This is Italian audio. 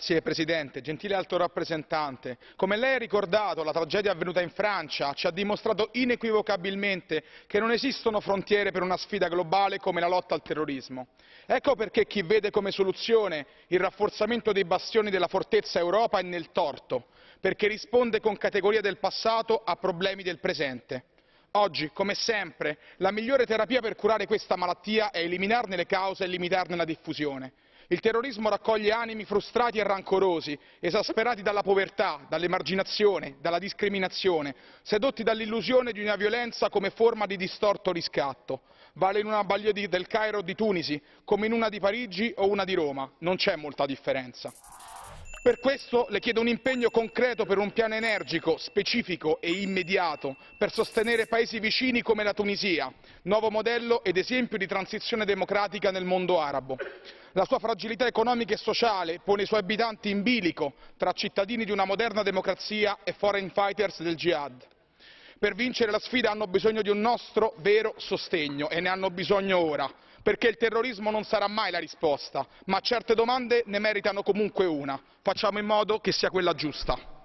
signor presidente gentile alto rappresentante come lei ha ricordato la tragedia avvenuta in francia ci ha dimostrato inequivocabilmente che non esistono frontiere per una sfida globale come la lotta al terrorismo. ecco perché chi vede come soluzione il rafforzamento dei bastioni della fortezza europa è nel torto perché risponde con categoria del passato a problemi del presente. oggi come sempre la migliore terapia per curare questa malattia è eliminarne le cause e limitarne la diffusione il terrorismo raccoglie animi frustrati e rancorosi esasperati dalla povertà dall'emarginazione dalla discriminazione sedotti dall'illusione di una violenza come forma di distorto riscatto vale in una balia del cairo o di tunisi come in una di parigi o una di roma non c'è molta differenza. Per questo le chiedo un impegno concreto per un piano energico, specifico e immediato per sostenere paesi vicini come la Tunisia, nuovo modello ed esempio di transizione democratica nel mondo arabo. La sua fragilità economica e sociale pone i suoi abitanti in bilico tra cittadini di una moderna democrazia e foreign fighters del jihad per vincere la sfida hanno bisogno di un nostro vero sostegno e ne hanno bisogno ora perché il terrorismo non sarà mai la risposta ma certe domande ne meritano comunque una facciamo in modo che sia quella giusta.